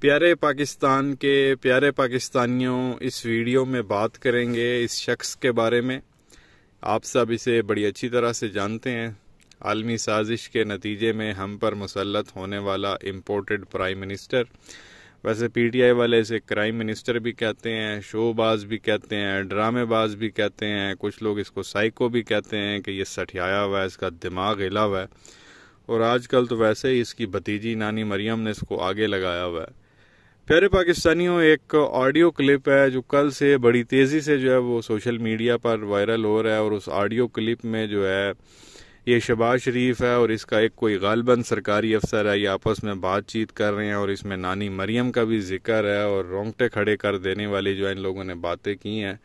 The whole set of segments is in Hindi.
प्यारे पाकिस्तान के प्यारे पाकिस्तानियों इस वीडियो में बात करेंगे इस शख्स के बारे में आप सब इसे बड़ी अच्छी तरह से जानते हैं आलमी साजिश के नतीजे में हम पर मुसलत होने वाला इम्पोर्टेड प्राइम मिनिस्टर वैसे पीटीआई वाले इसे क्राइम मिनिस्टर भी कहते हैं शोबाज भी कहते हैं ड्रामेबाज भी कहते हैं कुछ लोग इसको साइको भी कहते हैं कि ये सठियाया हुआ है इसका दिमाग हिला हुआ है और आजकल तो वैसे ही इसकी भतीजी नानी मरियम ने इसको आगे लगाया हुआ है प्यारे पाकिस्तानियों एक ऑडियो क्लिप है जो कल से बड़ी तेज़ी से जो है वो सोशल मीडिया पर वायरल हो रहा है और उस ऑडियो क्लिप में जो है ये शबाज शरीफ है और इसका एक कोई गालबन सरकारी अफसर है ये आपस में बातचीत कर रहे हैं और इसमें नानी मरियम का भी जिक्र है और रोंगटे खड़े कर देने वाली जो इन लोगों ने बातें की हैं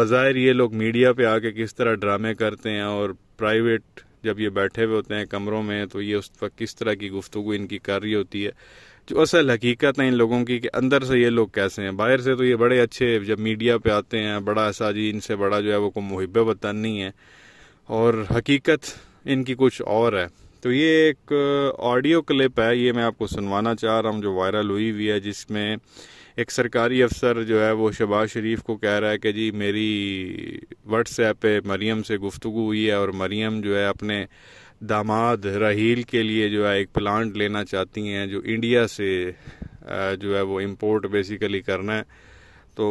बज़ाहिर ये लोग मीडिया पे आके किस तरह ड्रामे करते हैं और प्राइवेट जब ये बैठे हुए होते हैं कमरों में तो ये उस वक्त किस तरह की गुफ्तु इनकी कर रही होती है जो असल हकीकत है इन लोगों की कि अंदर से ये लोग कैसे हैं बाहर से तो ये बड़े अच्छे जब मीडिया पे आते हैं बड़ा ऐसा जी इनसे बड़ा जो है वो को मुहब वतन नहीं है और हकीकत इनकी कुछ और है तो ये एक ऑडियो क्लिप है ये मैं आपको सुनवाना चाह रहा हूँ जो वायरल हुई हुई है जिसमें एक सरकारी अफसर जो है वो शहबाज शरीफ को कह रहा है कि जी मेरी व्हाट्सएप पे मरियम से गुफ्तु हुई है और मरियम जो है अपने दामाद रहील के लिए जो है एक प्लांट लेना चाहती हैं जो इंडिया से जो है वो इम्पोर्ट बेसिकली करना है तो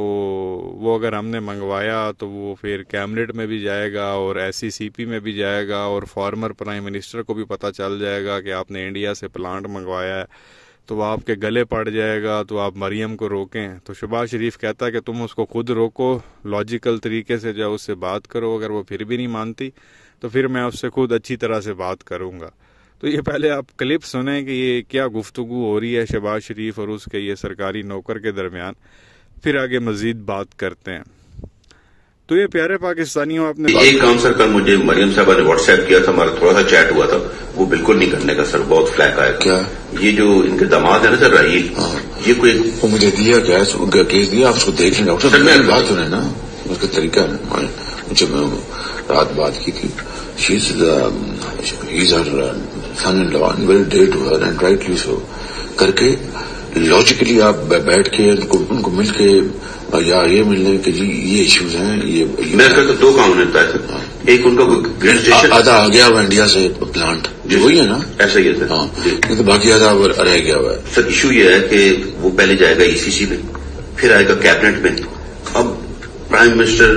वो अगर हमने मंगवाया तो वो फिर कैबिनेट में भी जाएगा और एस e में भी जाएगा और फॉर्मर प्राइम मिनिस्टर को भी पता चल जाएगा कि आपने इंडिया से प्लांट मंगवाया है तो वह आपके गले पड़ जाएगा तो आप मरियम को रोकें तो शबाज शरीफ कहता है कि तुम उसको खुद रोको लॉजिकल तरीके से जो उससे बात करो अगर वो फिर भी नहीं मानती तो फिर मैं उससे खुद अच्छी तरह से बात करूँगा तो ये पहले आप क्लिप सुने कि ये क्या गुफ्तु हो रही है शहबाज शरीफ और उसके ये सरकारी नौकर के दरमियान फिर आगे मजीद बात करते हैं तो ये प्यारे पाकिस्तानियों आपने एक काम सर कल मुझे मरियम साहब ने व्हाट्सएप किया था हमारा थोड़ा सा चैट हुआ था वो बिल्कुल नहीं करने का सर बहुत फ्लैक आया क्या ये जो इनके दामाद है ना सर राहील हाँ। ये कोई वो मुझे दिया गया उनका केस दिया आप उसको देख लेंगे सर मैं बात सुने ना उसका तरीका मुझे रात बात की थी she's is her son and law and very date हुआ एंड राइट राइटली सो करके लॉजिकली आप बैठ के उनको उनको मिल के या ये मिलने कि जी ये इश्यूज हैं ये मैं कहता तो दो काम होता है हाँ। एक उनका ग्रेजुएशन आधा आ गया हुआ इंडिया से प्लांट जो वही है ना ऐसा ही है हाँ तो बाकी आधा रह गया हुआ है सर इशू ये है कि वो पहले जाएगा ईसीसी e में फिर आएगा कैबिनेट में अब प्राइम मिनिस्टर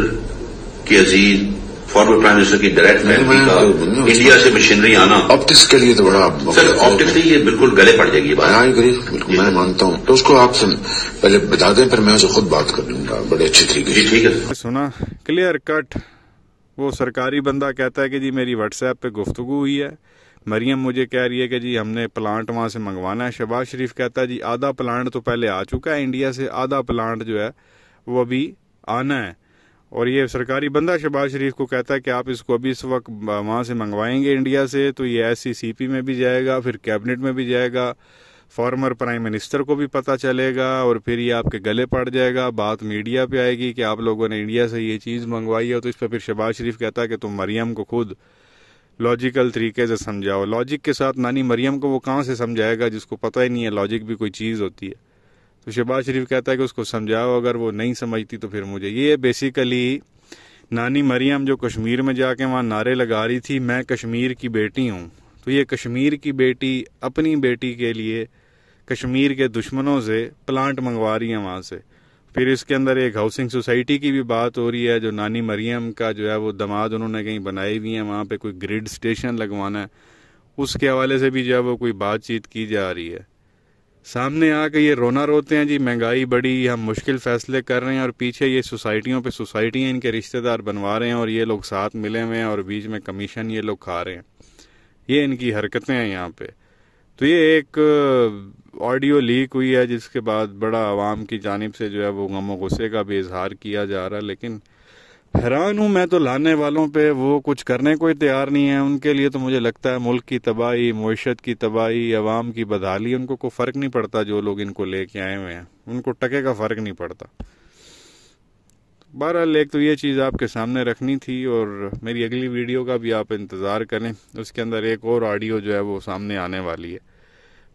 के अजीज फॉर्मर प्राइम मिनिस्टर की डायरेक्ट बैंक इंडिया से मशीनरी आना ऑप्टिक्स के लिए तो बड़ा सर ऑप्टिक्सली ये बिल्कुल गले पड़ जाएगी बात आई बिल्कुल मैं मानता हूँ तो उसको आप पहले बता दें पर मैं उसे खुद बात कर लूंगा बड़े अच्छे तरीके से ठीक है सुना क्लियर कट वो सरकारी बंदा कहता है कि जी मेरी व्हाट्सएप पे गुफ्तगु हुई है मरियम मुझे कह रही है कि जी हमने प्लांट वहाँ से मंगवाना है शहबाज शरीफ कहता है जी आधा प्लांट तो पहले आ चुका है इंडिया से आधा प्लांट जो है वो अभी आना है और ये सरकारी बंदा शहबाज शरीफ को कहता है कि आप इसको अभी इस वक्त वहाँ से मंगवाएंगे इंडिया से तो ये एस सी पी में भी जाएगा फिर कैबिनेट में भी जाएगा फॉर्मर प्राइम मिनिस्टर को भी पता चलेगा और फिर ये आपके गले पड़ जाएगा बात मीडिया पे आएगी कि आप लोगों ने इंडिया से ये चीज़ मंगवाई है तो इस पर फिर शहबाज शरीफ कहता है कि तुम मरियम को खुद लॉजिकल तरीके से समझाओ लॉजिक के साथ नानी मरियम को वो कहाँ से समझाएगा जिसको पता ही नहीं है लॉजिक भी कोई चीज़ होती है तो शहबाज शरीफ कहता है कि उसको समझाओ अगर वो नहीं समझती तो फिर मुझे ये बेसिकली नानी मरियम जो कश्मीर में जाके वहाँ नारे लगा रही थी मैं कश्मीर की बेटी हूँ तो ये कश्मीर की बेटी अपनी बेटी के लिए कश्मीर के दुश्मनों से प्लांट मंगवा रही है वहाँ से फिर इसके अंदर एक हाउसिंग सोसाइटी की भी बात हो रही है जो नानी मरियम का जो है वो दमाद उन्होंने कहीं बनाई हुई है वहाँ पे कोई ग्रिड स्टेशन लगवाना है उसके हवाले से भी जो है वो कोई बातचीत की जा रही है सामने आके ये रोना रोते हैं जी महंगाई बढ़ी हम मुश्किल फैसले कर रहे हैं और पीछे ये सोसाइटियों पे सोसाइटियाँ इनके रिश्तेदार बनवा रहे हैं और ये लोग साथ मिले हुए हैं और बीच में कमीशन ये लोग खा रहे हैं ये इनकी हरकतें हैं यहाँ पे तो ये एक ऑडियो लीक हुई है जिसके बाद बड़ा आवाम की जानब से जो है वो गम गुस्से का भी इजहार किया जा रहा है लेकिन हैरान हूँ मैं तो लाने वालों पे वो कुछ करने को ही तैयार नहीं है उनके लिए तो मुझे लगता है मुल्क की तबाही मीशत की तबाही अवाम की बदहाली उनको कोई फ़र्क नहीं पड़ता जो लोग इनको लेके आए हुए हैं उनको टके का फ़र्क नहीं पड़ता बहरहाल एक तो ये चीज़ आपके सामने रखनी थी और मेरी अगली वीडियो का भी आप इंतज़ार करें उसके अंदर एक और ऑडियो जो है वो सामने आने वाली है